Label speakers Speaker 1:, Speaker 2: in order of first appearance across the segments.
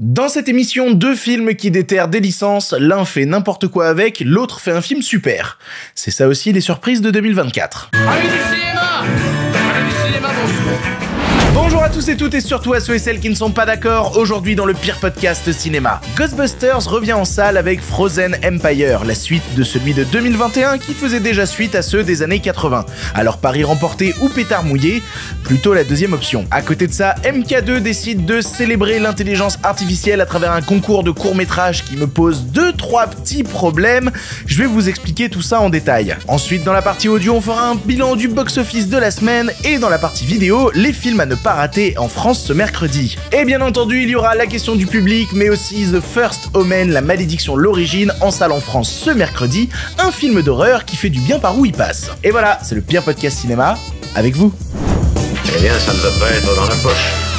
Speaker 1: Dans cette émission, deux films qui déterrent des licences, l'un fait n'importe quoi avec, l'autre fait un film super. C'est ça aussi les surprises de 2024. Bonjour à tous et toutes et surtout à ceux et celles qui ne sont pas d'accord aujourd'hui dans le pire podcast cinéma. Ghostbusters revient en salle avec Frozen Empire, la suite de celui de 2021 qui faisait déjà suite à ceux des années 80. Alors Paris remporté ou pétard mouillé, plutôt la deuxième option. À côté de ça, MK2 décide de célébrer l'intelligence artificielle à travers un concours de court-métrage qui me pose deux trois petits problèmes. Je vais vous expliquer tout ça en détail. Ensuite, dans la partie audio, on fera un bilan du box-office de la semaine et dans la partie vidéo, les films à ne pas raté en France ce mercredi. Et bien entendu, il y aura la question du public, mais aussi The First Omen, la malédiction, l'origine, en salle en France ce mercredi, un film d'horreur qui fait du bien par où il passe. Et voilà, c'est le pire podcast cinéma avec vous. Eh bien, ça ne va pas être dans la poche.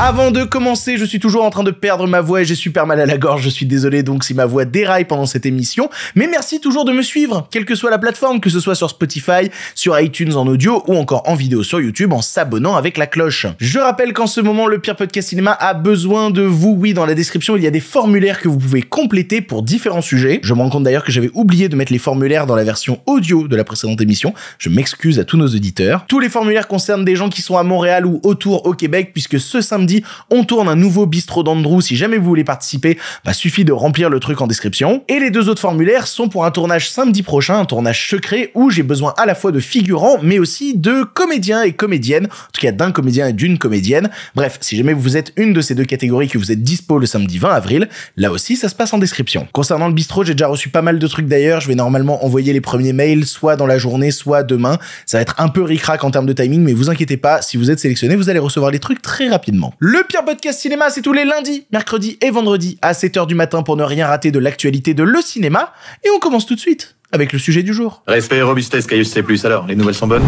Speaker 1: Avant de commencer, je suis toujours en train de perdre ma voix et j'ai super mal à la gorge, je suis désolé donc si ma voix déraille pendant cette émission, mais merci toujours de me suivre, quelle que soit la plateforme, que ce soit sur Spotify, sur iTunes en audio ou encore en vidéo sur YouTube en s'abonnant avec la cloche. Je rappelle qu'en ce moment, le Pire Podcast Cinéma a besoin de vous, oui, dans la description, il y a des formulaires que vous pouvez compléter pour différents sujets. Je me rends compte d'ailleurs que j'avais oublié de mettre les formulaires dans la version audio de la précédente émission, je m'excuse à tous nos auditeurs. Tous les formulaires concernent des gens qui sont à Montréal ou autour au Québec, puisque ce samedi on tourne un nouveau bistrot d'Andrew. Si jamais vous voulez participer, bah, suffit de remplir le truc en description. Et les deux autres formulaires sont pour un tournage samedi prochain, un tournage secret où j'ai besoin à la fois de figurants, mais aussi de comédiens et comédiennes, en tout cas d'un comédien et d'une comédienne. Bref, si jamais vous êtes une de ces deux catégories que vous êtes dispo le samedi 20 avril, là aussi ça se passe en description. Concernant le bistrot, j'ai déjà reçu pas mal de trucs d'ailleurs, je vais normalement envoyer les premiers mails soit dans la journée, soit demain. Ça va être un peu ricrac en termes de timing, mais vous inquiétez pas, si vous êtes sélectionné, vous allez recevoir les trucs très rapidement. Le pire podcast cinéma, c'est tous les lundis, mercredis et vendredis à 7h du matin pour ne rien rater de l'actualité de le cinéma. Et on commence tout de suite avec le sujet du jour. Respect et robustesse, Caius C+. Alors, les nouvelles sont bonnes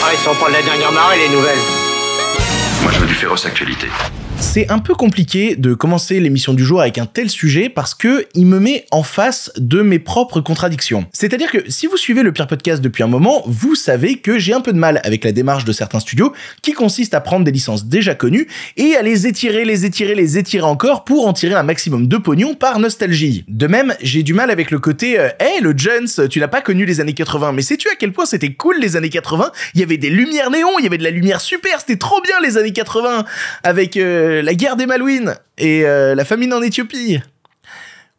Speaker 1: Ah, ils sont pas la dernière marée, les nouvelles. Moi, je veux du féroce actualité. C'est un peu compliqué de commencer l'émission du jour avec un tel sujet parce que il me met en face de mes propres contradictions. C'est-à-dire que si vous suivez le pire podcast depuis un moment, vous savez que j'ai un peu de mal avec la démarche de certains studios qui consiste à prendre des licences déjà connues et à les étirer, les étirer, les étirer encore pour en tirer un maximum de pognon par nostalgie. De même, j'ai du mal avec le côté Eh, le Jones, tu n'as pas connu les années 80, mais sais-tu à quel point c'était cool les années 80 Il y avait des lumières néons, il y avait de la lumière super, c'était trop bien les années 80 avec euh, la guerre des Malouines et euh, la famine en Éthiopie.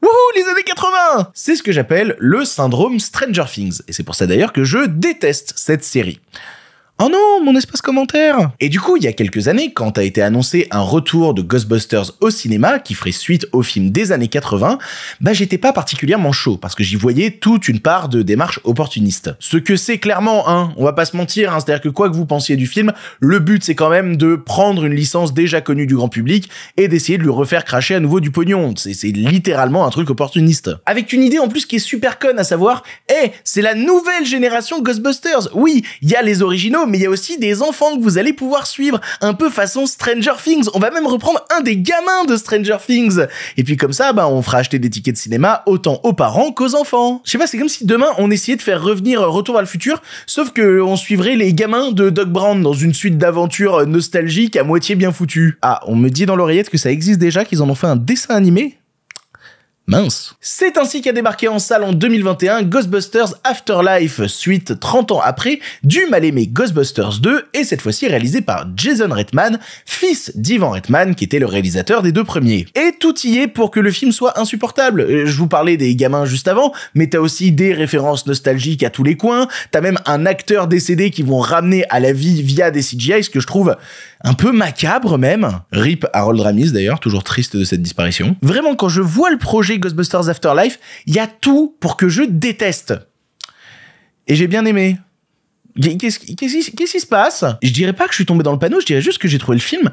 Speaker 1: Wouhou, les années 80 C'est ce que j'appelle le syndrome Stranger Things, et c'est pour ça d'ailleurs que je déteste cette série. Oh non, mon espace commentaire Et du coup, il y a quelques années, quand a été annoncé un retour de Ghostbusters au cinéma, qui ferait suite au film des années 80, bah j'étais pas particulièrement chaud, parce que j'y voyais toute une part de démarche opportuniste. Ce que c'est clairement, hein, on va pas se mentir, hein, c'est-à-dire que quoi que vous pensiez du film, le but c'est quand même de prendre une licence déjà connue du grand public et d'essayer de lui refaire cracher à nouveau du pognon. C'est littéralement un truc opportuniste. Avec une idée en plus qui est super conne, à savoir, hé, eh, c'est la nouvelle génération Ghostbusters Oui, il y a les originaux, mais il y a aussi des enfants que vous allez pouvoir suivre, un peu façon Stranger Things. On va même reprendre un des gamins de Stranger Things. Et puis comme ça, bah, on fera acheter des tickets de cinéma autant aux parents qu'aux enfants. Je sais pas, c'est comme si demain on essayait de faire revenir Retour à le futur, sauf qu'on suivrait les gamins de Doc Brown dans une suite d'aventures nostalgiques à moitié bien foutues. Ah, on me dit dans l'oreillette que ça existe déjà, qu'ils en ont fait un dessin animé Mince. C'est ainsi qu'a débarqué en salle en 2021 Ghostbusters Afterlife, suite 30 ans après du mal-aimé Ghostbusters 2, et cette fois-ci réalisé par Jason Reitman, fils d'Ivan Reitman, qui était le réalisateur des deux premiers. Et tout y est pour que le film soit insupportable. Euh, je vous parlais des gamins juste avant, mais t'as aussi des références nostalgiques à tous les coins, t'as même un acteur décédé qui vont ramener à la vie via des CGI, ce que je trouve un peu macabre même. Rip Harold Ramis d'ailleurs, toujours triste de cette disparition. Vraiment, quand je vois le projet Ghostbusters Afterlife, il y a tout pour que je déteste. Et j'ai bien aimé. Qu'est-ce qui se passe Je dirais pas que je suis tombé dans le panneau, je dirais juste que j'ai trouvé le film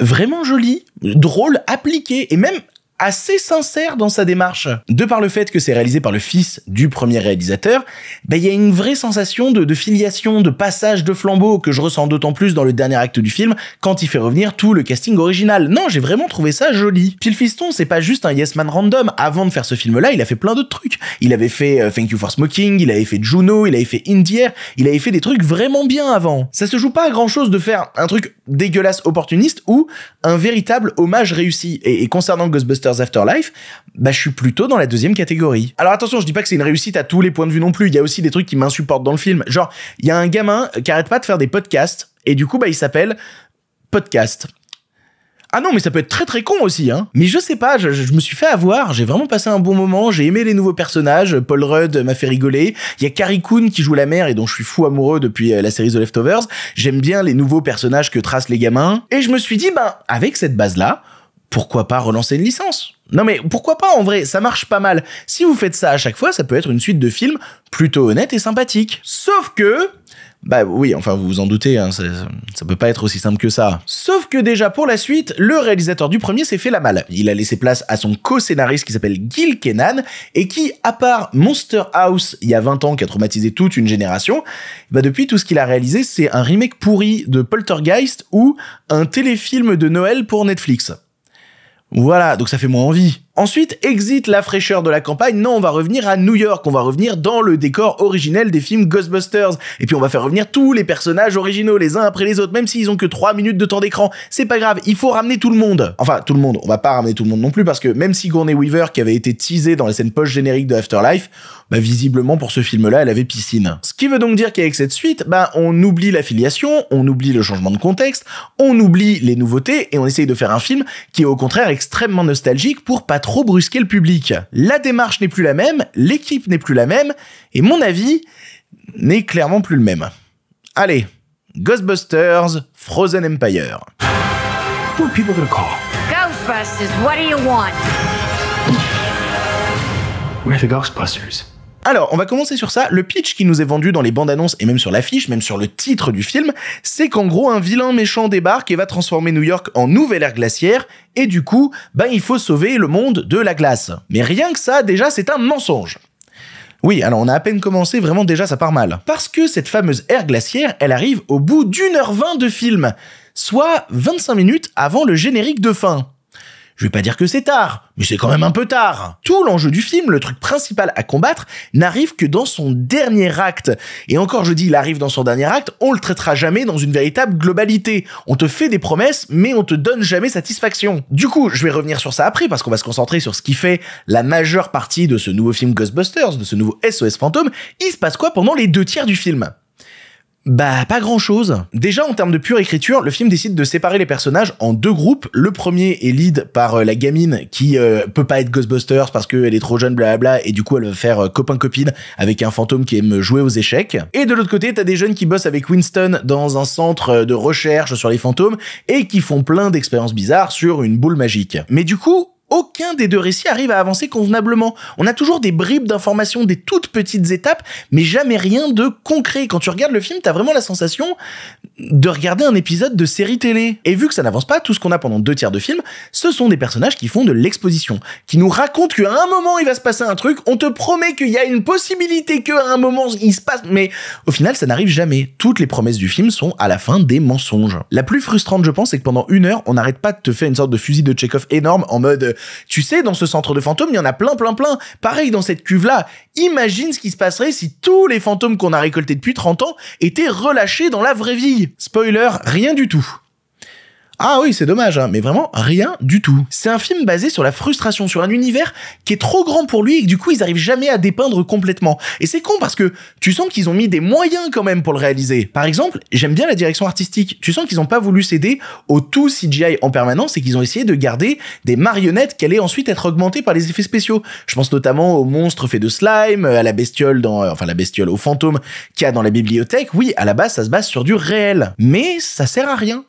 Speaker 1: vraiment joli, drôle, appliqué et même assez sincère dans sa démarche. De par le fait que c'est réalisé par le fils du premier réalisateur, ben, il y a une vraie sensation de, filiation, de passage de flambeau que je ressens d'autant plus dans le dernier acte du film quand il fait revenir tout le casting original. Non, j'ai vraiment trouvé ça joli. Phil fiston, c'est pas juste un yes man random. Avant de faire ce film-là, il a fait plein d'autres trucs. Il avait fait euh, Thank You for Smoking, il avait fait Juno, il avait fait Indier, il avait fait des trucs vraiment bien avant. Ça se joue pas à grand chose de faire un truc dégueulasse opportuniste ou un véritable hommage réussi. et concernant Ghostbusters Afterlife, bah, je suis plutôt dans la deuxième catégorie. Alors attention, je dis pas que c'est une réussite à tous les points de vue non plus, il y a aussi des trucs qui m'insupportent dans le film. Genre, il y a un gamin qui arrête pas de faire des podcasts, et du coup, bah il s'appelle Podcast. Ah non, mais ça peut être très très con aussi, hein. Mais je sais pas, je, me suis fait avoir, j'ai vraiment passé un bon moment, j'ai aimé les nouveaux personnages, Paul Rudd m'a fait rigoler, il y a Carrie Coon qui joue la mère et dont je suis fou amoureux depuis euh, la série The Leftovers, j'aime bien les nouveaux personnages que tracent les gamins, et je me suis dit, ben, avec cette base-là, pourquoi pas relancer une licence Non mais pourquoi pas en vrai, ça marche pas mal. Si vous faites ça à chaque fois, ça peut être une suite de films plutôt honnête et sympathique. Sauf que... Bah oui, enfin vous vous en doutez, hein, ça, ça, peut pas être aussi simple que ça. Sauf que déjà pour la suite, le réalisateur du premier s'est fait la malle. Il a laissé place à son co-scénariste qui s'appelle Gil Kenan et qui, à part Monster House il y a 20 ans qui a traumatisé toute une génération, bah depuis tout ce qu'il a réalisé c'est un remake pourri de Poltergeist ou un téléfilm de Noël pour Netflix. Voilà, donc ça fait moins envie. Ensuite, exit la fraîcheur de la campagne. Non, on va revenir à New York. On va revenir dans le décor originel des films Ghostbusters. Et puis on va faire revenir tous les personnages originaux, les uns après les autres, même s'ils ont que 3 minutes de temps d'écran. C'est pas grave, il faut ramener tout le monde. Enfin, tout le monde. On va pas ramener tout le monde non plus parce que même si Gourney Weaver, qui avait été teasée dans la scène post-générique de Afterlife, bah visiblement pour ce film-là, elle avait piscine. Ce qui veut donc dire qu'avec cette suite, bah on oublie l'affiliation, on oublie le changement de contexte, on oublie les nouveautés et on essaye de faire un film qui est au contraire extrêmement nostalgique pour pas trop brusquer le public. La démarche n'est plus la même, l'équipe n'est plus la même, et mon avis n'est clairement plus le même. Allez, Ghostbusters, Frozen Empire. the Ghostbusters. Alors, on va commencer sur ça. Le pitch qui nous est vendu dans les bandes annonces et même sur l'affiche, même sur le titre du film, c'est qu'en gros, un vilain méchant débarque et va transformer New York en nouvelle ère glaciaire, et du coup, ben, il faut sauver le monde de la glace. Mais rien que ça, déjà, c'est un mensonge. Oui, alors on a à peine commencé, vraiment déjà ça part mal. Parce que cette fameuse ère glaciaire, elle arrive au bout d'une heure vingt de film, soit 25 minutes avant le générique de fin. Je vais pas dire que c'est tard, mais c'est quand même un peu tard. Tout l'enjeu du film, le truc principal à combattre, n'arrive que dans son dernier acte. Et encore, je dis, il arrive dans son dernier acte, on le traitera jamais dans une véritable globalité. On te fait des promesses, mais on te donne jamais satisfaction. Du coup, je vais revenir sur ça après, parce qu'on va se concentrer sur ce qui fait la majeure partie de ce nouveau film Ghostbusters, de ce nouveau SOS Fantôme. Il se passe quoi pendant les deux tiers du film bah pas grand chose. Déjà en termes de pure écriture, le film décide de séparer les personnages en deux groupes. Le premier est lead par euh, la gamine qui euh, peut pas être Ghostbusters parce qu'elle est trop jeune, blablabla, et du coup elle veut faire euh, copain-copine avec un fantôme qui aime jouer aux échecs. Et de l'autre côté, t'as des jeunes qui bossent avec Winston dans un centre de recherche sur les fantômes et qui font plein d'expériences bizarres sur une boule magique. Mais du coup, aucun des deux récits arrive à avancer convenablement. On a toujours des bribes d'informations, des toutes petites étapes, mais jamais rien de concret. Quand tu regardes le film, t'as vraiment la sensation, de regarder un épisode de série télé. Et vu que ça n'avance pas, tout ce qu'on a pendant deux tiers de film, ce sont des personnages qui font de l'exposition, qui nous racontent qu'à un moment il va se passer un truc, on te promet qu'il y a une possibilité qu'à un moment il se passe, mais au final ça n'arrive jamais. Toutes les promesses du film sont à la fin des mensonges. La plus frustrante je pense, c'est que pendant une heure, on n'arrête pas de te faire une sorte de fusil de Chekhov énorme en mode, euh, tu sais, dans ce centre de fantômes, il y en a plein, plein, plein. Pareil dans cette cuve-là. Imagine ce qui se passerait si tous les fantômes qu'on a récoltés depuis 30 ans étaient relâchés dans la vraie vie spoiler, rien du tout. Ah oui, c'est dommage, hein. mais vraiment rien du tout. C'est un film basé sur la frustration, sur un univers qui est trop grand pour lui et que du coup ils arrivent jamais à dépeindre complètement. Et c'est con parce que tu sens qu'ils ont mis des moyens quand même pour le réaliser. Par exemple, j'aime bien la direction artistique. Tu sens qu'ils n'ont pas voulu céder au tout CGI en permanence et qu'ils ont essayé de garder des marionnettes qui allaient ensuite être augmentées par les effets spéciaux. Je pense notamment au monstre fait de slime, à la bestiole dans, euh, enfin la bestiole, au fantôme qu'il y a dans la bibliothèque. Oui, à la base ça se base sur du réel. Mais ça sert à rien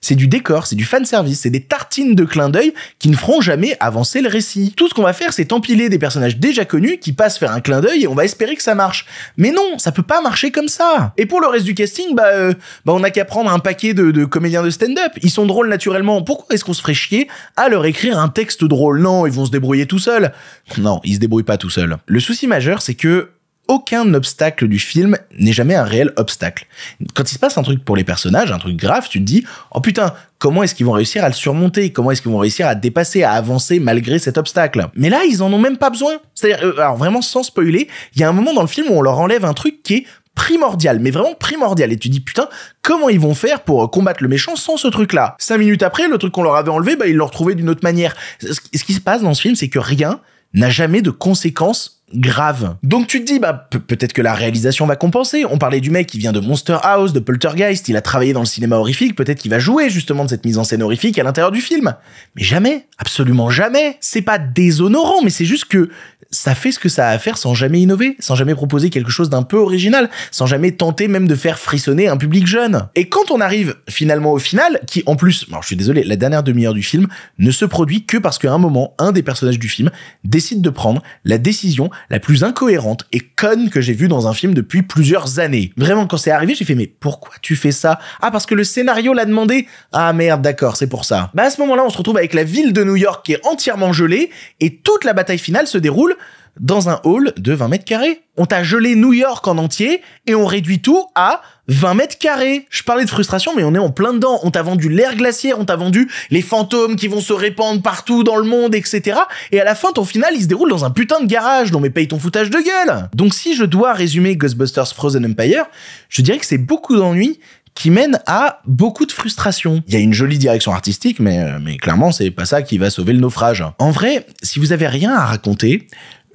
Speaker 1: c'est du décor, c'est du fan service, c'est des tartines de clin d'œil qui ne feront jamais avancer le récit. Tout ce qu'on va faire, c'est empiler des personnages déjà connus qui passent faire un clin d'œil et on va espérer que ça marche. Mais non, ça peut pas marcher comme ça. Et pour le reste du casting, bah, euh, bah on n'a qu'à prendre un paquet de, de comédiens de stand-up. Ils sont drôles naturellement. Pourquoi est-ce qu'on se ferait chier à leur écrire un texte drôle Non, ils vont se débrouiller tout seuls. Non, ils se débrouillent pas tout seuls. Le souci majeur, c'est que aucun obstacle du film n'est jamais un réel obstacle. Quand il se passe un truc pour les personnages, un truc grave, tu te dis oh putain, comment est-ce qu'ils vont réussir à le surmonter Comment est-ce qu'ils vont réussir à dépasser, à avancer malgré cet obstacle Mais là, ils en ont même pas besoin. C'est-à-dire, euh, alors vraiment sans spoiler, il y a un moment dans le film où on leur enlève un truc qui est primordial, mais vraiment primordial. Et tu dis, putain, comment ils vont faire pour euh, combattre le méchant sans ce truc-là Cinq minutes après, le truc qu'on leur avait enlevé, bah, ils l'ont retrouvé d'une autre manière. Ce qui se passe dans ce film, c'est que rien n'a jamais de conséquences grave. Donc tu te dis, bah peut-être que la réalisation va compenser. On parlait du mec qui vient de Monster House, de Poltergeist, il a travaillé dans le cinéma horrifique, peut-être qu'il va jouer justement de cette mise en scène horrifique à l'intérieur du film. Mais jamais, absolument jamais. C'est pas déshonorant, mais c'est juste que ça fait ce que ça a à faire sans jamais innover, sans jamais proposer quelque chose d'un peu original, sans jamais tenter même de faire frissonner un public jeune. Et quand on arrive finalement au final, qui en plus, alors je suis désolé, la dernière demi-heure du film ne se produit que parce qu'à un moment, un des personnages du film décide de prendre la décision la plus incohérente et conne que j'ai vue dans un film depuis plusieurs années. Vraiment, quand c'est arrivé, j'ai fait mais pourquoi tu fais ça Ah parce que le scénario l'a demandé Ah merde, d'accord, c'est pour ça. Bah à ce moment-là, on se retrouve avec la ville de New York qui est entièrement gelée et toute la bataille finale se déroule dans un hall de 20 mètres carrés. On t'a gelé New York en entier et on réduit tout à 20 mètres carrés. Je parlais de frustration, mais on est en plein dedans. On t'a vendu l'air glaciaire, on t'a vendu les fantômes qui vont se répandre partout dans le monde, etc. Et à la fin, ton final, il se déroule dans un putain de garage. Non mais paye ton foutage de gueule Donc si je dois résumer Ghostbusters Frozen Empire, je dirais que c'est beaucoup d'ennuis qui mènent à beaucoup de frustration. Il y a une jolie direction artistique, mais, euh, mais clairement, c'est pas ça qui va sauver le naufrage. En vrai, si vous avez rien à raconter,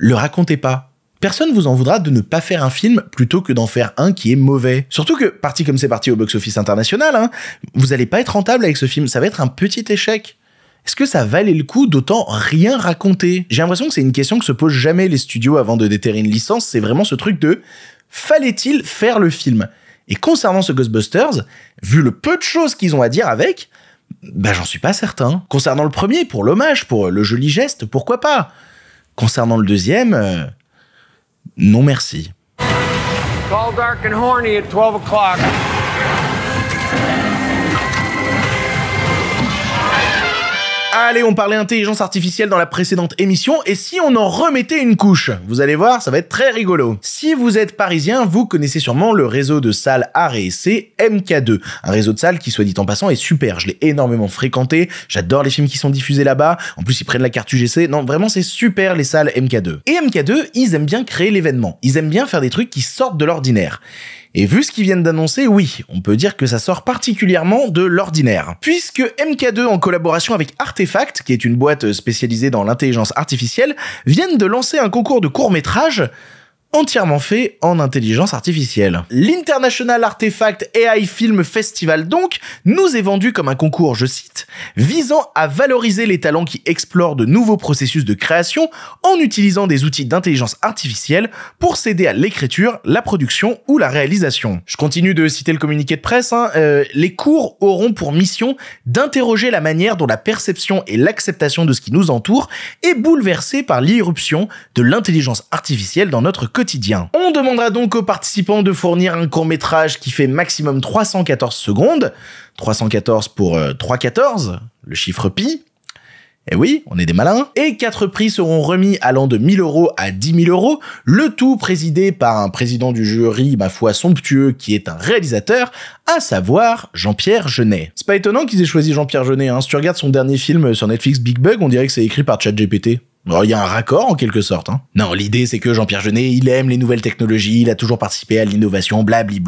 Speaker 1: le racontez pas. Personne vous en voudra de ne pas faire un film plutôt que d'en faire un qui est mauvais. Surtout que, parti comme c'est parti au box-office international, hein, vous n'allez pas être rentable avec ce film, ça va être un petit échec. Est-ce que ça valait le coup d'autant rien raconter J'ai l'impression que c'est une question que se posent jamais les studios avant de déterrer une licence, c'est vraiment ce truc de fallait-il faire le film Et concernant ce Ghostbusters, vu le peu de choses qu'ils ont à dire avec, bah j'en suis pas certain. Concernant le premier, pour l'hommage, pour le joli geste, pourquoi pas Concernant le deuxième, euh, non merci. It's all dark and horny at 12 o'clock. Allez, on parlait intelligence artificielle dans la précédente émission, et si on en remettait une couche Vous allez voir, ça va être très rigolo. Si vous êtes parisien, vous connaissez sûrement le réseau de salles art et C MK2, un réseau de salles qui, soit dit en passant, est super. Je l'ai énormément fréquenté, j'adore les films qui sont diffusés là-bas, en plus ils prennent la carte UGC, non, vraiment c'est super les salles MK2. Et MK2, ils aiment bien créer l'événement, ils aiment bien faire des trucs qui sortent de l'ordinaire. Et vu ce qu'ils viennent d'annoncer, oui, on peut dire que ça sort particulièrement de l'ordinaire. Puisque MK2, en collaboration avec Artefact, qui est une boîte spécialisée dans l'intelligence artificielle, viennent de lancer un concours de court métrage entièrement fait en intelligence artificielle. L'International Artefact AI Film Festival donc nous est vendu comme un concours, je cite, visant à valoriser les talents qui explorent de nouveaux processus de création en utilisant des outils d'intelligence artificielle pour s'aider à l'écriture, la production ou la réalisation. Je continue de citer le communiqué de presse, hein, euh, les cours auront pour mission d'interroger la manière dont la perception et l'acceptation de ce qui nous entoure est bouleversée par l'irruption de l'intelligence artificielle dans notre quotidien on demandera donc aux participants de fournir un court métrage qui fait maximum 314 secondes, 314 pour 314, euh, le chiffre pi, eh oui, on est des malins. Et quatre prix seront remis allant de 1000 euros à 10 000 euros, le tout présidé par un président du jury, ma foi somptueux, qui est un réalisateur, à savoir Jean-Pierre Genet. C'est pas étonnant qu'ils aient choisi Jean-Pierre Genet. Hein. Si tu regardes son dernier film sur Netflix, Big Bug, on dirait que c'est écrit par ChatGPT il y a un raccord en quelque sorte. Hein. Non, l'idée c'est que Jean-Pierre Jeunet, il aime les nouvelles technologies, il a toujours participé à l'innovation, blabli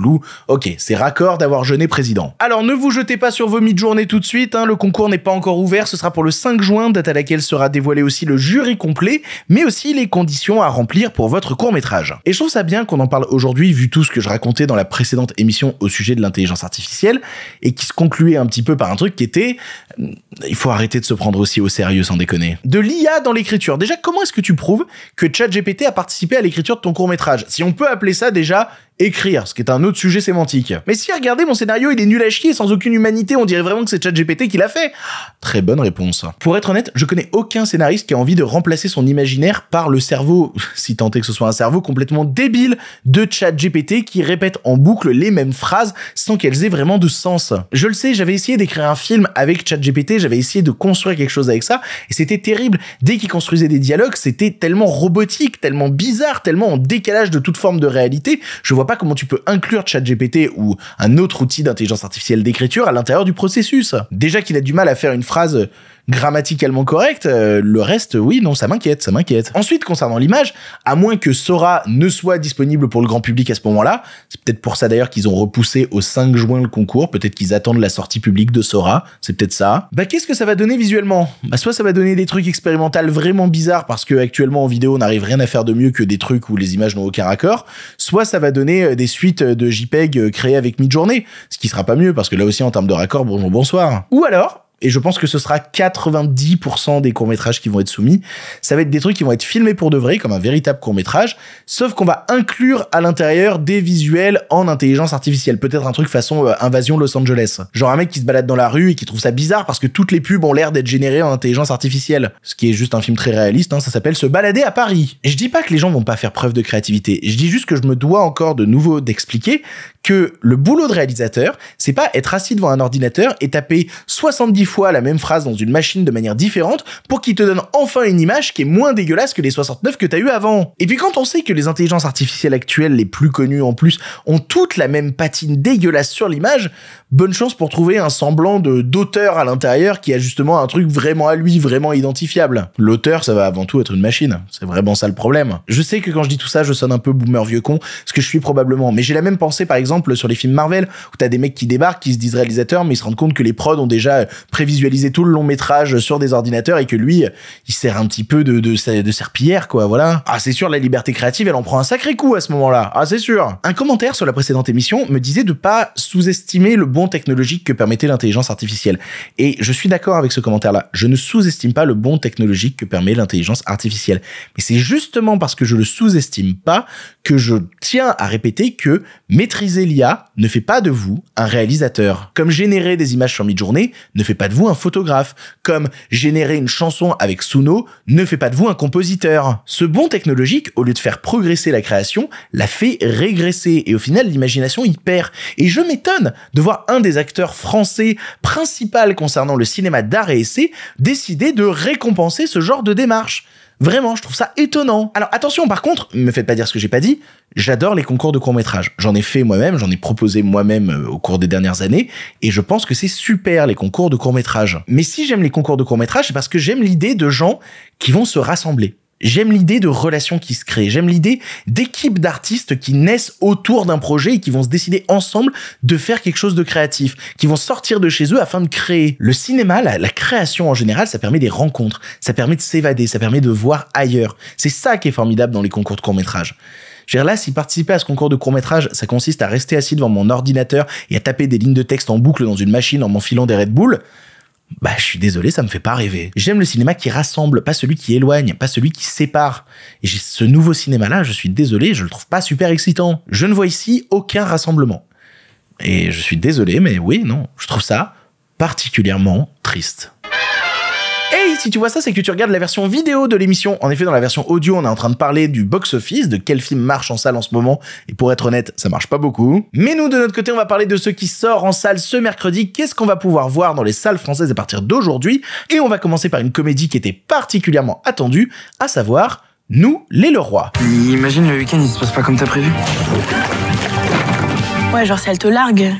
Speaker 1: Ok, c'est raccord d'avoir Jeunet président. Alors ne vous jetez pas sur vos mid-journées tout de suite, hein. le concours n'est pas encore ouvert, ce sera pour le 5 juin, date à laquelle sera dévoilé aussi le jury complet, mais aussi les conditions à remplir pour votre court-métrage. Et je trouve ça bien qu'on en parle aujourd'hui, vu tout ce que je racontais dans la précédente émission au sujet de l'intelligence artificielle, et qui se concluait un petit peu par un truc qui était... Euh, il faut arrêter de se prendre aussi au sérieux sans déconner. De l'IA dans l'écriture Déjà, comment est-ce que tu prouves que ChatGPT a participé à l'écriture de ton court métrage Si on peut appeler ça déjà écrire, ce qui est un autre sujet sémantique. Mais si, regardez, mon scénario, il est nul à chier, sans aucune humanité, on dirait vraiment que c'est ChatGPT qui l'a fait. Très bonne réponse. Pour être honnête, je connais aucun scénariste qui a envie de remplacer son imaginaire par le cerveau, si tant est que ce soit un cerveau complètement débile de ChatGPT qui répète en boucle les mêmes phrases sans qu'elles aient vraiment de sens. Je le sais, j'avais essayé d'écrire un film avec ChatGPT, j'avais essayé de construire quelque chose avec ça, et c'était terrible. Dès qu'il construisait des dialogues, c'était tellement robotique, tellement bizarre, tellement en décalage de toute forme de réalité, je vois pas comment tu peux inclure ChatGPT ou un autre outil d'intelligence artificielle d'écriture à l'intérieur du processus. Déjà qu'il a du mal à faire une phrase grammaticalement correct, euh, le reste, oui, non, ça m'inquiète, ça m'inquiète. Ensuite, concernant l'image, à moins que Sora ne soit disponible pour le grand public à ce moment-là, c'est peut-être pour ça d'ailleurs qu'ils ont repoussé au 5 juin le concours, peut-être qu'ils attendent la sortie publique de Sora, c'est peut-être ça. Bah qu'est-ce que ça va donner visuellement Bah soit ça va donner des trucs expérimentaux vraiment bizarres parce que actuellement en vidéo on n'arrive rien à faire de mieux que des trucs où les images n'ont aucun raccord, soit ça va donner euh, des suites de JPEG euh, créées avec midi journée ce qui sera pas mieux parce que là aussi en termes de raccord, bonjour, bonsoir. Ou alors, et je pense que ce sera 90% des courts-métrages qui vont être soumis. Ça va être des trucs qui vont être filmés pour de vrai, comme un véritable court-métrage, sauf qu'on va inclure à l'intérieur des visuels en intelligence artificielle. Peut-être un truc façon euh, invasion Los Angeles. Genre un mec qui se balade dans la rue et qui trouve ça bizarre parce que toutes les pubs ont l'air d'être générées en intelligence artificielle. Ce qui est juste un film très réaliste, hein. ça s'appelle Se balader à Paris. Et je dis pas que les gens vont pas faire preuve de créativité, je dis juste que je me dois encore de nouveau d'expliquer que le boulot de réalisateur, c'est pas être assis devant un ordinateur et taper 70 fois la même phrase dans une machine de manière différente pour qu'il te donne enfin une image qui est moins dégueulasse que les 69 que tu as eu avant. Et puis quand on sait que les intelligences artificielles actuelles, les plus connues en plus, ont toutes la même patine dégueulasse sur l'image, bonne chance pour trouver un semblant de d'auteur à l'intérieur qui a justement un truc vraiment à lui, vraiment identifiable. L'auteur, ça va avant tout être une machine. C'est vraiment ça le problème. Je sais que quand je dis tout ça, je sonne un peu boomer vieux con, ce que je suis probablement. Mais j'ai la même pensée, par exemple, sur les films Marvel, où t'as des mecs qui débarquent, qui se disent réalisateurs, mais ils se rendent compte que les prods ont déjà prévisualisé tout le long métrage sur des ordinateurs et que lui, il sert un petit peu de, de, de serpillière, quoi, voilà. Ah, c'est sûr, la liberté créative, elle en prend un sacré coup à ce moment-là. Ah, c'est sûr. Un commentaire sur la précédente émission me disait de pas sous-estimer le bon technologique que permettait l'intelligence artificielle. Et je suis d'accord avec ce commentaire-là. Je ne sous-estime pas le bon technologique que permet l'intelligence artificielle. Mais c'est justement parce que je le sous-estime pas que je tiens à répéter que maîtriser l'IA ne fait pas de vous un réalisateur. Comme générer des images sur mi journée ne fait pas de vous un photographe. Comme générer une chanson avec Suno ne fait pas de vous un compositeur. Ce bon technologique, au lieu de faire progresser la création, la fait régresser. Et au final, l'imagination y perd. Et je m'étonne de voir des acteurs français principal concernant le cinéma d'art et essai, décidé de récompenser ce genre de démarche. Vraiment, je trouve ça étonnant. Alors attention, par contre, me faites pas dire ce que j'ai pas dit, j'adore les concours de court-métrage. J'en ai fait moi-même, j'en ai proposé moi-même euh, au cours des dernières années, et je pense que c'est super les concours de court-métrage. Mais si j'aime les concours de court-métrage, c'est parce que j'aime l'idée de gens qui vont se rassembler. J'aime l'idée de relations qui se créent. J'aime l'idée d'équipes d'artistes qui naissent autour d'un projet et qui vont se décider ensemble de faire quelque chose de créatif, qui vont sortir de chez eux afin de créer. Le cinéma, la, création en général, ça permet des rencontres, ça permet de s'évader, ça permet de voir ailleurs. C'est ça qui est formidable dans les concours de court-métrage. Je veux dire, là, si participer à ce concours de court-métrage, ça consiste à rester assis devant mon ordinateur et à taper des lignes de texte en boucle dans une machine en m'enfilant des Red Bull, bah je suis désolé, ça me fait pas rêver. J'aime le cinéma qui rassemble, pas celui qui éloigne, pas celui qui sépare. Et ce nouveau cinéma-là, je suis désolé, je le trouve pas super excitant. Je ne vois ici aucun rassemblement. Et je suis désolé, mais oui, non, je trouve ça particulièrement triste. Hey, si tu vois ça, c'est que tu regardes la version vidéo de l'émission. En effet, dans la version audio, on est en train de parler du box-office, de quel film marche en salle en ce moment. Et pour être honnête, ça marche pas beaucoup. Mais nous, de notre côté, on va parler de ce qui sort en salle ce mercredi. Qu'est-ce qu'on va pouvoir voir dans les salles françaises à partir d'aujourd'hui Et on va commencer par une comédie qui était particulièrement attendue, à savoir Nous, les Leroy. Imagine le week-end, il se passe pas comme t'as prévu. Ouais, genre si elle te largue,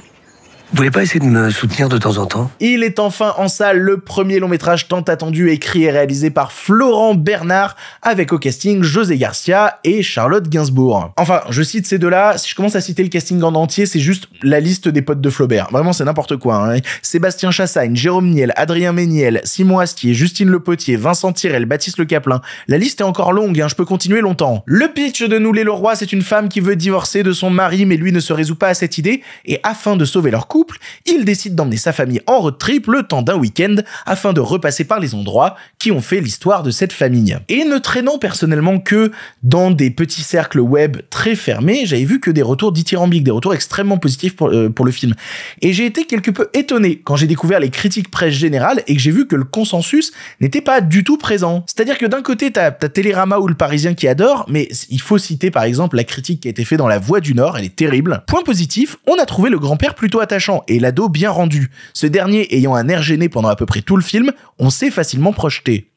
Speaker 1: vous voulez pas essayer de me soutenir de temps en temps Il est enfin en salle le premier long métrage tant attendu, écrit et réalisé par Florent Bernard, avec au casting José Garcia et Charlotte Gainsbourg. Enfin, je cite ces deux-là, si je commence à citer le casting en entier, c'est juste la liste des potes de Flaubert. Vraiment, c'est n'importe quoi. Hein. Sébastien Chassagne, Jérôme Niel, Adrien Méniel, Simon Astier, Justine Le Potier, Vincent Tirel, Baptiste Le Caplin. La liste est encore longue, hein. je peux continuer longtemps. Le pitch de Noulé le Leroy, c'est une femme qui veut divorcer de son mari, mais lui ne se résout pas à cette idée, et afin de sauver leur couple, il décide d'emmener sa famille en road trip le temps d'un week-end afin de repasser par les endroits qui ont fait l'histoire de cette famille. Et ne traînant personnellement que dans des petits cercles web très fermés, j'avais vu que des retours dithyrambiques, des retours extrêmement positifs pour, euh, le film. Et j'ai été quelque peu étonné quand j'ai découvert les critiques presse générales et que j'ai vu que le consensus n'était pas du tout présent. C'est-à-dire que d'un côté, t'as as Télérama ou le Parisien qui adore, mais il faut citer par exemple la critique qui a été faite dans La Voix du Nord, elle est terrible. Point positif, on a trouvé le grand-père plutôt attachant et l'ado bien rendu, ce dernier ayant un air gêné pendant à peu près tout le film, on s'est facilement projeté.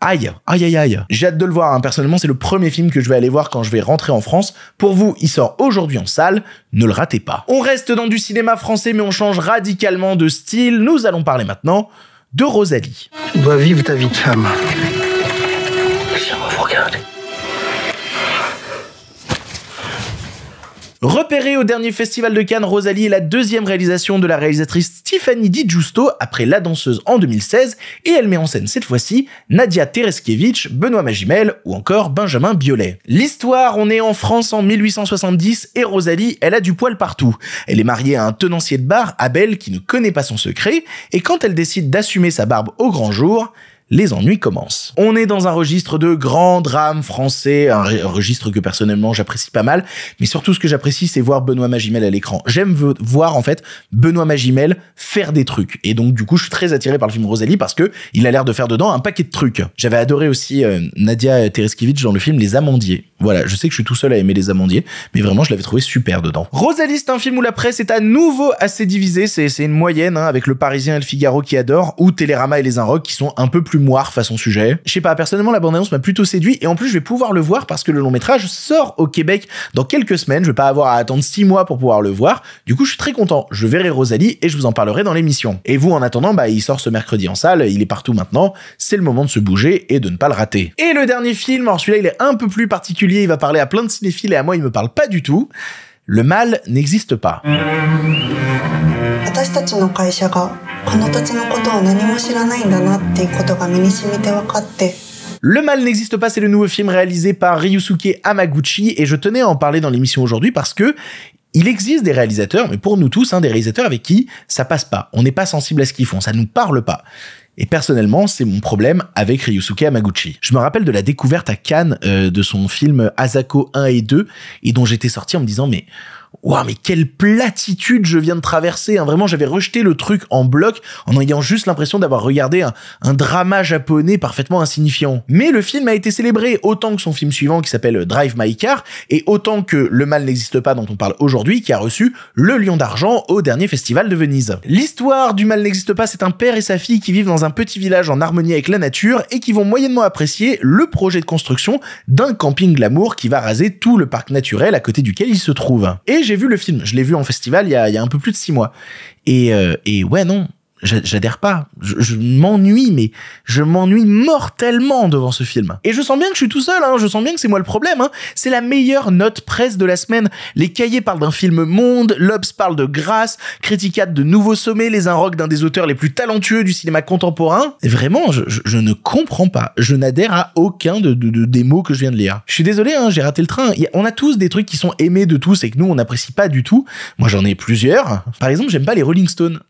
Speaker 1: Aïe, aïe, aïe, aïe. J'ai hâte de le voir, hein. personnellement c'est le premier film que je vais aller voir quand je vais rentrer en France. Pour vous, il sort aujourd'hui en salle, ne le ratez pas. On reste dans du cinéma français mais on change radicalement de style, nous allons parler maintenant de Rosalie. Tu vivre ta vie de femme. Repérée au dernier festival de Cannes, Rosalie est la deuxième réalisation de la réalisatrice Stéphanie Di Giusto après La danseuse en 2016 et elle met en scène cette fois-ci Nadia Tereskevich, Benoît Magimel ou encore Benjamin Biolay. L'histoire, on est en France en 1870 et Rosalie, elle a du poil partout. Elle est mariée à un tenancier de bar, Abel, qui ne connaît pas son secret et quand elle décide d'assumer sa barbe au grand jour, les ennuis commencent. On est dans un registre de grand drame français, un registre que personnellement j'apprécie pas mal, mais surtout ce que j'apprécie c'est voir Benoît Magimel à l'écran. J'aime voir en fait Benoît Magimel faire des trucs et donc du coup je suis très attiré par le film Rosalie parce que il a l'air de faire dedans un paquet de trucs. J'avais adoré aussi euh, Nadia Tereskiewicz dans le film Les Amandiers. Voilà, je sais que je suis tout seul à aimer les amandiers, mais vraiment, je l'avais trouvé super dedans. Rosalie, c'est un film où la presse est à nouveau assez divisée. C'est une moyenne, hein, avec Le Parisien et Le Figaro qui adorent, ou Télérama et Les Inrocks qui sont un peu plus moires au sujet. Je sais pas, personnellement, la bande-annonce m'a plutôt séduit, et en plus, je vais pouvoir le voir parce que le long métrage sort au Québec dans quelques semaines. Je vais pas avoir à attendre 6 mois pour pouvoir le voir. Du coup, je suis très content. Je verrai Rosalie et je vous en parlerai dans l'émission. Et vous, en attendant, bah, il sort ce mercredi en salle, il est partout maintenant. C'est le moment de se bouger et de ne pas le rater. Et le dernier film, alors celui-là, il est un peu plus particulier il va parler à plein de cinéphiles et à moi, il me parle pas du tout. Le mal n'existe pas. Le mal n'existe pas, c'est le nouveau film réalisé par Ryusuke Hamaguchi et je tenais à en parler dans l'émission aujourd'hui parce que il existe des réalisateurs, mais pour nous tous, hein, des réalisateurs avec qui ça passe pas. On n'est pas sensible à ce qu'ils font, ça nous parle pas. Et personnellement, c'est mon problème avec Ryusuke Hamaguchi. Je me rappelle de la découverte à Cannes euh, de son film Asako 1 et 2, et dont j'étais sorti en me disant, mais Wow, mais quelle platitude je viens de traverser. Hein. Vraiment, j'avais rejeté le truc en bloc en ayant juste l'impression d'avoir regardé un, drama japonais parfaitement insignifiant. Mais le film a été célébré autant que son film suivant qui s'appelle Drive My Car et autant que Le Mal n'existe pas dont on parle aujourd'hui qui a reçu le Lion d'argent au dernier festival de Venise. L'histoire du Mal n'existe pas, c'est un père et sa fille qui vivent dans un petit village en harmonie avec la nature et qui vont moyennement apprécier le projet de construction d'un camping glamour qui va raser tout le parc naturel à côté duquel ils se trouvent j'ai vu le film. Je l'ai vu en festival il y, a, un peu plus de six mois. Et, euh, et ouais, non, j'adhère pas. Je, m'ennuie, mais je m'ennuie mortellement devant ce film. Et je sens bien que je suis tout seul, hein. je sens bien que c'est moi le problème. Hein. C'est la meilleure note presse de la semaine. Les cahiers parlent d'un film monde, Lobs parle de grâce, Criticat de Nouveau Sommet Les Inrocks d'un des auteurs les plus talentueux du cinéma contemporain. vraiment, je, ne comprends pas. Je n'adhère à aucun de, des mots que je viens de lire. Je suis désolé, hein, j'ai raté le train. on a tous des trucs qui sont aimés de tous et que nous, on n'apprécie pas du tout. Moi, j'en ai plusieurs. Par exemple, j'aime pas les Rolling Stones.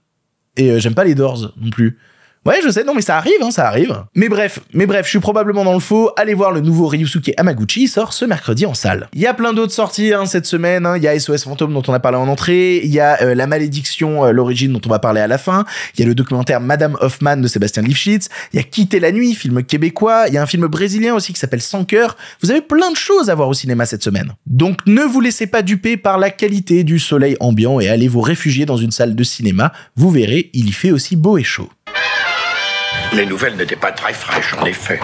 Speaker 1: Et euh, j'aime pas les Doors non plus. Ouais, je sais, non, mais ça arrive, hein, ça arrive. Mais bref, mais bref, je suis probablement dans le faux. Allez voir le nouveau Ryusuke Amaguchi, il sort ce mercredi en salle. Il y a plein d'autres sorties hein, cette semaine. Hein. Il y a SOS Fantôme dont on a parlé en entrée. Il y a euh, La Malédiction, euh, l'origine dont on va parler à la fin. Il y a le documentaire Madame Hoffman de Sébastien Lifshitz. Il y a Quitter la nuit, film québécois. Il y a un film brésilien aussi qui s'appelle Sans cœur. Vous avez plein de choses à voir au cinéma cette semaine. Donc ne vous laissez pas duper par la qualité du soleil ambiant et allez vous réfugier dans une salle de cinéma. Vous verrez, il y fait aussi beau et chaud. Les nouvelles n'étaient pas très fraîches, en effet.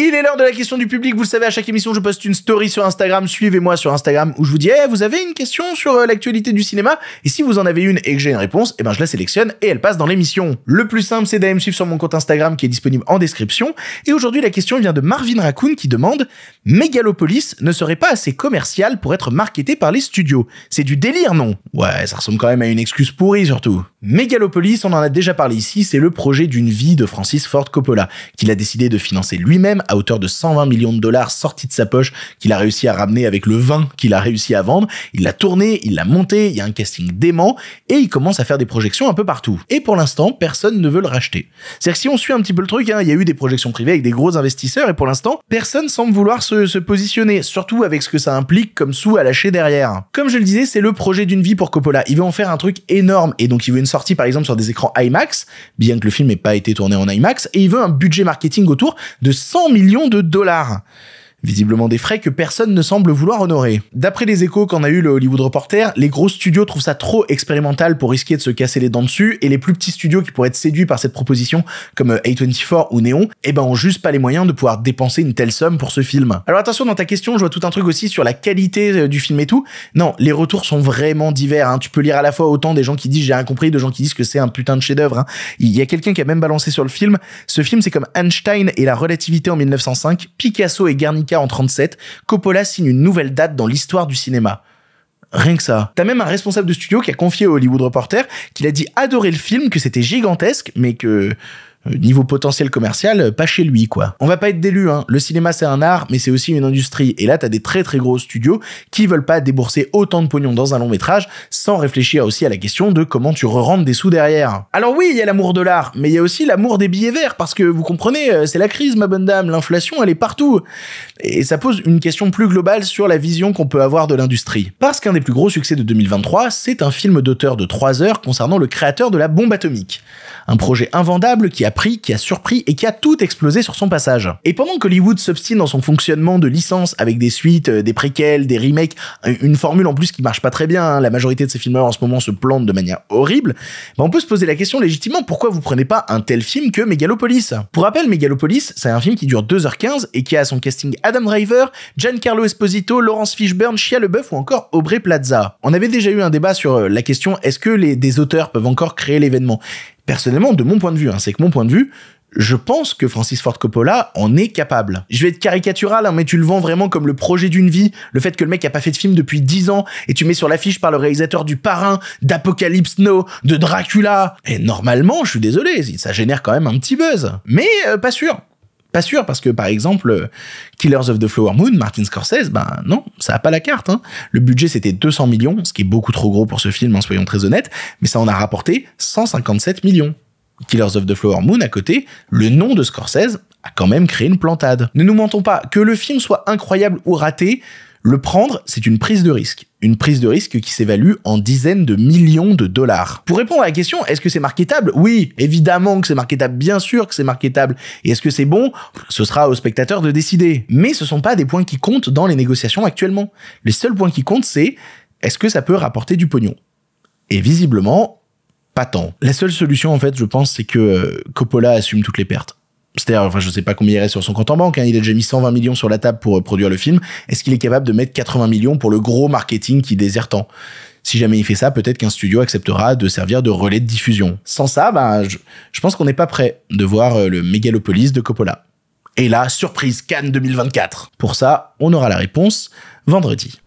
Speaker 1: Il est l'heure de la question du public. Vous le savez, à chaque émission, je poste une story sur Instagram. Suivez-moi sur Instagram où je vous dis, hey, eh, vous avez une question sur euh, l'actualité du cinéma? Et si vous en avez une et que j'ai une réponse, eh ben, je la sélectionne et elle passe dans l'émission. Le plus simple, c'est d'aller me suivre sur mon compte Instagram qui est disponible en description. Et aujourd'hui, la question vient de Marvin Raccoon qui demande, Megalopolis ne serait pas assez commercial pour être marketé par les studios. C'est du délire, non? Ouais, ça ressemble quand même à une excuse pourrie surtout. Megalopolis, on en a déjà parlé ici, c'est le projet d'une vie de Francis Ford Coppola, qu'il a décidé de financer lui-même à hauteur de 120 millions de dollars sortis de sa poche qu'il a réussi à ramener avec le vin qu'il a réussi à vendre. Il l'a tourné, il l'a monté, il y a un casting dément et il commence à faire des projections un peu partout. Et pour l'instant, personne ne veut le racheter. C'est-à-dire que si on suit un petit peu le truc, hein, il y a eu des projections privées avec des gros investisseurs et pour l'instant, personne semble vouloir se, se positionner, surtout avec ce que ça implique comme sous à lâcher derrière. Comme je le disais, c'est le projet d'une vie pour Coppola. Il veut en faire un truc énorme et donc il veut une sortie par exemple sur des écrans IMAX, bien que le film n'ait pas été tourné en IMAX, et il veut un budget marketing autour de 100 millions de dollars. Visiblement des frais que personne ne semble vouloir honorer. D'après les échos qu'en a eu le Hollywood Reporter, les gros studios trouvent ça trop expérimental pour risquer de se casser les dents dessus, et les plus petits studios qui pourraient être séduits par cette proposition, comme A24 ou Néon, eh ben ont juste pas les moyens de pouvoir dépenser une telle somme pour ce film. Alors attention, dans ta question, je vois tout un truc aussi sur la qualité euh, du film et tout. Non, les retours sont vraiment divers, hein. tu peux lire à la fois autant des gens qui disent j'ai rien compris, de gens qui disent que c'est un putain de chef-d'œuvre. Hein. Il y a quelqu'un qui a même balancé sur le film, ce film c'est comme Einstein et la relativité en 1905, Picasso et Garnier en 37, Coppola signe une nouvelle date dans l'histoire du cinéma. Rien que ça. T'as même un responsable de studio qui a confié au Hollywood Reporter qu'il a dit adorer le film, que c'était gigantesque, mais que euh, niveau potentiel commercial, euh, pas chez lui, quoi. On va pas être d'élu, hein. Le cinéma, c'est un art, mais c'est aussi une industrie. Et là, t'as des très très gros studios qui veulent pas débourser autant de pognon dans un long métrage sans réfléchir aussi à la question de comment tu re-rentres des sous derrière. Alors oui, il y a l'amour de l'art, mais il y a aussi l'amour des billets verts, parce que vous comprenez, euh, c'est la crise, ma bonne dame, l'inflation, elle est partout. Et ça pose une question plus globale sur la vision qu'on peut avoir de l'industrie. Parce qu'un des plus gros succès de 2023, c'est un film d'auteur de 3 heures concernant le créateur de la bombe atomique. Un projet invendable qui a a pris, qui a surpris et qui a tout explosé sur son passage. Et pendant Hollywood s'obstine dans son fonctionnement de licence avec des suites, euh, des préquels, des remakes, une formule en plus qui marche pas très bien, hein, la majorité de ses filmeurs en ce moment se plantent de manière horrible, bah, on peut se poser la question légitimement pourquoi vous prenez pas un tel film que Megalopolis Pour rappel, Megalopolis, c'est un film qui dure 2h15 et qui a son casting Adam Driver, Giancarlo Esposito, Laurence Fishburne, Shia LeBeouf ou encore Aubrey Plaza. On avait déjà eu un débat sur euh, la question est-ce que les, des auteurs peuvent encore créer l'événement personnellement, de mon point de vue, hein, c'est que mon point de vue, je pense que Francis Ford Coppola en est capable. Je vais être caricatural, hein, mais tu le vends vraiment comme le projet d'une vie, le fait que le mec a pas fait de film depuis 10 ans, et tu mets sur l'affiche par le réalisateur du Parrain, d'Apocalypse Now, de Dracula. Et normalement, je suis désolé, ça génère quand même un petit buzz. Mais euh, pas sûr. Pas sûr, parce que par exemple, Killers of the Flower Moon, Martin Scorsese, ben non, ça a pas la carte. Hein. Le budget c'était 200 millions, ce qui est beaucoup trop gros pour ce film, en hein, soyons très honnêtes, mais ça en a rapporté 157 millions. Killers of the Flower Moon à côté, le nom de Scorsese a quand même créé une plantade. Ne nous mentons pas, que le film soit incroyable ou raté, le prendre, c'est une prise de risque une prise de risque qui s'évalue en dizaines de millions de dollars. Pour répondre à la question, est-ce que c'est marketable Oui, évidemment que c'est marketable, bien sûr que c'est marketable. Et est-ce que c'est bon Ce sera au spectateur de décider. Mais ce ne sont pas des points qui comptent dans les négociations actuellement. Les seuls points qui comptent, c'est est-ce que ça peut rapporter du pognon Et visiblement, pas tant. La seule solution, en fait, je pense, c'est que euh, Coppola assume toutes les pertes c'est-à-dire, enfin, je sais pas combien il reste sur son compte en banque, hein. il a déjà mis 120 millions sur la table pour euh, produire le film. Est-ce qu'il est capable de mettre 80 millions pour le gros marketing qui désertant tant si jamais il fait ça, peut-être qu'un studio acceptera de servir de relais de diffusion. Sans ça, ben, je, pense qu'on n'est pas prêt de voir euh, le mégalopolis de Coppola. Et là, surprise, Cannes 2024. Pour ça, on aura la réponse vendredi.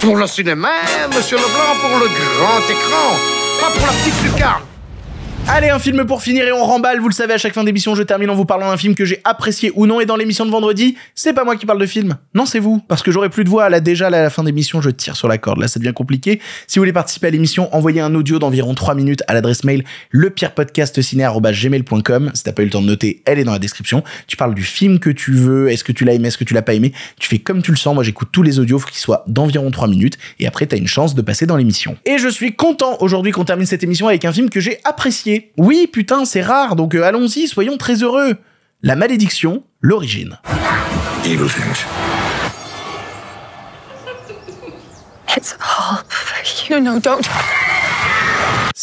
Speaker 1: Pour le cinéma, monsieur Leblanc, pour le grand écran, pas pour la petite lucarne. Allez, un film pour finir et on remballe. Vous le savez, à chaque fin d'émission, je termine en vous parlant d'un film que j'ai apprécié ou non. Et dans l'émission de vendredi, c'est pas moi qui parle de film. Non, c'est vous. Parce que j'aurai plus de voix. Là, déjà, là, à la fin d'émission, je tire sur la corde. Là, ça devient compliqué. Si vous voulez participer à l'émission, envoyez un audio d'environ 3 minutes à l'adresse mail lepierrepodcastciné.com. Si t'as pas eu le temps de noter, elle est dans la description. Tu parles du film que tu veux. Est-ce que tu l'as aimé? Est-ce que tu l'as pas aimé? Tu fais comme tu le sens. Moi, j'écoute tous les audios. Faut qu'ils soient d'environ 3 minutes. Et après, t'as une chance de passer dans l'émission. Et je suis content aujourd'hui qu'on termine cette émission avec un film que j'ai apprécié oui, putain, c'est rare, donc euh, allons-y, soyons très heureux. La malédiction, l'origine.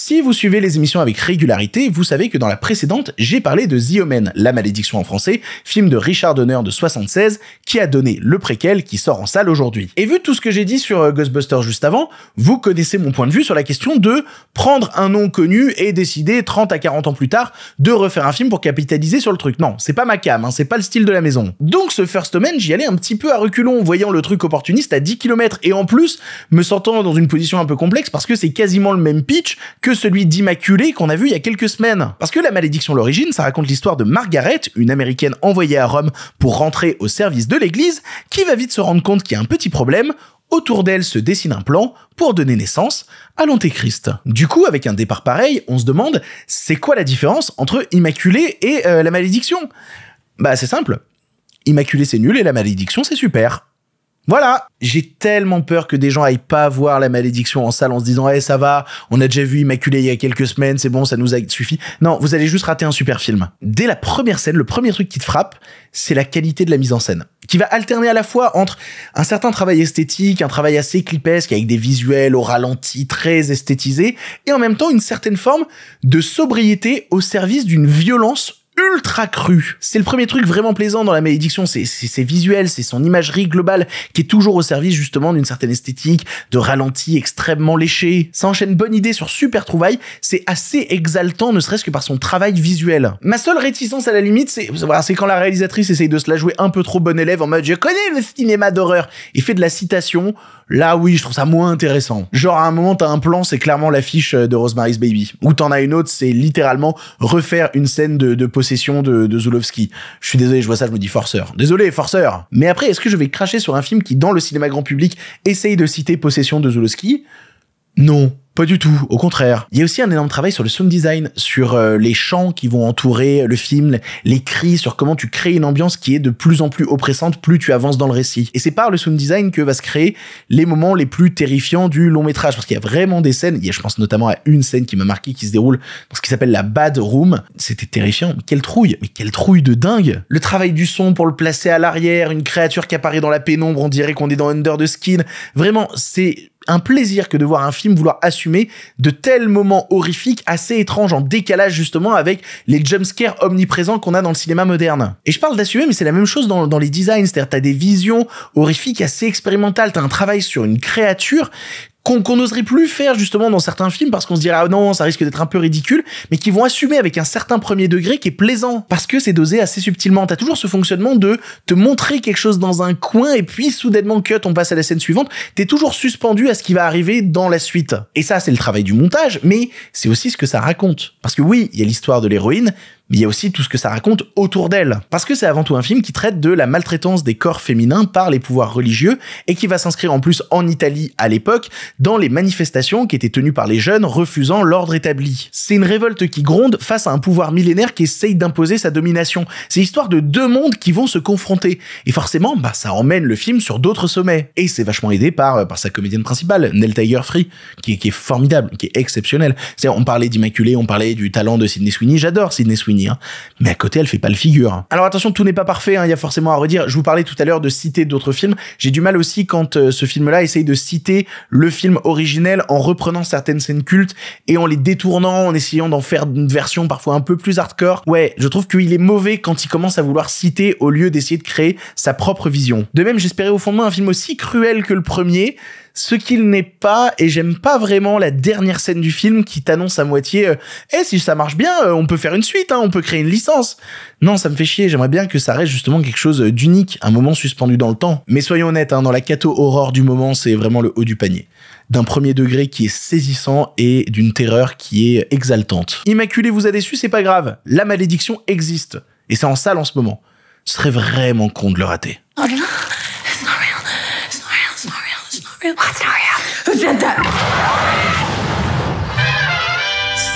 Speaker 1: Si vous suivez les émissions avec régularité, vous savez que dans la précédente, j'ai parlé de The Omen, La Malédiction en français, film de Richard Donner de 76, qui a donné le préquel qui sort en salle aujourd'hui. Et vu tout ce que j'ai dit sur euh, Ghostbusters juste avant, vous connaissez mon point de vue sur la question de prendre un nom connu et décider 30 à 40 ans plus tard de refaire un film pour capitaliser sur le truc. Non, c'est pas ma cam, hein, c'est pas le style de la maison. Donc ce First Omen, j'y allais un petit peu à reculons, voyant le truc opportuniste à 10 km et en plus me sentant dans une position un peu complexe parce que c'est quasiment le même pitch que celui d'Immaculée qu'on a vu il y a quelques semaines. Parce que La Malédiction l'origine, ça raconte l'histoire de Margaret, une américaine envoyée à Rome pour rentrer au service de l'église, qui va vite se rendre compte qu'il y a un petit problème, autour d'elle se dessine un plan pour donner naissance à l'Antéchrist. Du coup, avec un départ pareil, on se demande, c'est quoi la différence entre Immaculée et euh, la malédiction Bah c'est simple. Immaculée c'est nul et la malédiction c'est super. Voilà, j'ai tellement peur que des gens aillent pas voir la malédiction en salle en se disant "Eh ça va, on a déjà vu Immaculée il y a quelques semaines, c'est bon, ça nous a suffi." Non, vous allez juste rater un super film. Dès la première scène, le premier truc qui te frappe, c'est la qualité de la mise en scène, qui va alterner à la fois entre un certain travail esthétique, un travail assez clipesque avec des visuels au ralenti très esthétisés et en même temps une certaine forme de sobriété au service d'une violence ultra cru. C'est le premier truc vraiment plaisant dans la malédiction, c'est visuel, c'est son imagerie globale qui est toujours au service justement d'une certaine esthétique, de ralenti extrêmement léché. Ça enchaîne bonne idée sur super trouvaille, c'est assez exaltant ne serait-ce que par son travail visuel. Ma seule réticence à la limite, c'est voilà, quand la réalisatrice essaye de se la jouer un peu trop bonne élève en mode je connais le cinéma d'horreur et fait de la citation, Là, oui, je trouve ça moins intéressant. Genre, à un moment, t'as un plan, c'est clairement l'affiche de Rosemary's Baby. Ou t'en as une autre, c'est littéralement refaire une scène de, de possession de, de Zulowski. Je suis désolé, je vois ça, je me dis forceur. Désolé, forceur. Mais après, est-ce que je vais cracher sur un film qui, dans le cinéma grand public, essaye de citer possession de Zulowski Non. Pas du tout, au contraire. Il y a aussi un énorme travail sur le sound design, sur euh, les chants qui vont entourer le film, les cris, sur comment tu crées une ambiance qui est de plus en plus oppressante plus tu avances dans le récit. Et c'est par le sound design que va se créer les moments les plus terrifiants du long métrage, parce qu'il y a vraiment des scènes, il y a, je pense notamment à une scène qui m'a marqué, qui se déroule dans ce qui s'appelle la Bad Room. C'était terrifiant, mais quelle trouille, mais quelle trouille de dingue. Le travail du son pour le placer à l'arrière, une créature qui apparaît dans la pénombre, on dirait qu'on est dans Under the Skin. Vraiment, c'est un plaisir que de voir un film vouloir assumer de tels moments horrifiques assez étranges en décalage justement avec les jumpscares omniprésents qu'on a dans le cinéma moderne. Et je parle d'assumer, mais c'est la même chose dans, les designs, c'est-à-dire t'as des visions horrifiques assez expérimentales, t'as un travail sur une créature qu'on n'oserait plus faire justement dans certains films parce qu'on se dirait ah non ça risque d'être un peu ridicule mais qui vont assumer avec un certain premier degré qui est plaisant parce que c'est dosé assez subtilement t'as toujours ce fonctionnement de te montrer quelque chose dans un coin et puis soudainement cut on passe à la scène suivante t'es toujours suspendu à ce qui va arriver dans la suite et ça c'est le travail du montage mais c'est aussi ce que ça raconte parce que oui il y a l'histoire de l'héroïne mais il y a aussi tout ce que ça raconte autour d'elle. Parce que c'est avant tout un film qui traite de la maltraitance des corps féminins par les pouvoirs religieux et qui va s'inscrire en plus en Italie à l'époque dans les manifestations qui étaient tenues par les jeunes refusant l'ordre établi. C'est une révolte qui gronde face à un pouvoir millénaire qui essaye d'imposer sa domination. C'est l'histoire de deux mondes qui vont se confronter. Et forcément, bah, ça emmène le film sur d'autres sommets. Et c'est vachement aidé par, euh, sa comédienne principale, Nell Tiger Free, qui, est formidable, qui est exceptionnelle. C'est-à-dire, on parlait d'Immaculée, on parlait du talent de Sidney Sweeney. J'adore Sidney Sweeney mais à côté, elle fait pas le figure. Alors attention, tout n'est pas parfait. Hein. Il y a forcément à redire. Je vous parlais tout à l'heure de citer d'autres films. J'ai du mal aussi quand euh, ce film-là essaye de citer le film originel en reprenant certaines scènes cultes et en les détournant, en essayant d'en faire une version parfois un peu plus hardcore. Ouais, je trouve qu'il est mauvais quand il commence à vouloir citer au lieu d'essayer de créer sa propre vision. De même, j'espérais au fond de moi un film aussi cruel que le premier ce qu'il n'est pas, et j'aime pas vraiment la dernière scène du film qui t'annonce à moitié, euh, eh, si ça marche bien, euh, on peut faire une suite, hein, on peut créer une licence. Non, ça me fait chier, j'aimerais bien que ça reste justement quelque chose euh, d'unique, un moment suspendu dans le temps. Mais soyons honnêtes, hein, dans la cato aurore du moment, c'est vraiment le haut du panier. D'un premier degré qui est saisissant et d'une terreur qui est exaltante. Immaculé vous a déçu, c'est pas grave. La malédiction existe. Et c'est en salle en ce moment. Ce serait vraiment con de le rater. Oh What scenario? Who did that?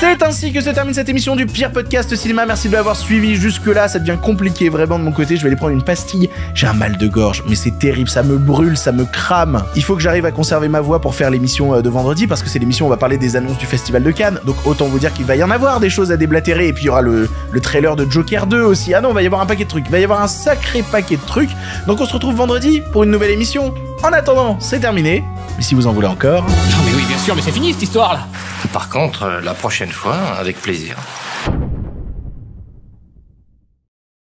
Speaker 1: C'est ainsi que se termine cette émission du pire podcast cinéma. Merci de l'avoir suivi jusque-là. Ça devient compliqué vraiment de mon côté. Je vais aller prendre une pastille. J'ai un mal de gorge, mais c'est terrible. Ça me brûle, ça me crame. Il faut que j'arrive à conserver ma voix pour faire l'émission euh, de vendredi parce que c'est l'émission où on va parler des annonces du Festival de Cannes. Donc autant vous dire qu'il va y en avoir des choses à déblatérer. Et puis il y aura le, le trailer de Joker 2 aussi. Ah non, il va y avoir un paquet de trucs. Il va y avoir un sacré paquet de trucs. Donc on se retrouve vendredi pour une nouvelle émission. En attendant, c'est terminé. Mais si vous en voulez encore. Non mais oui, sûr, mais c'est fini cette histoire là. Par contre, euh, la prochaine fois, avec plaisir.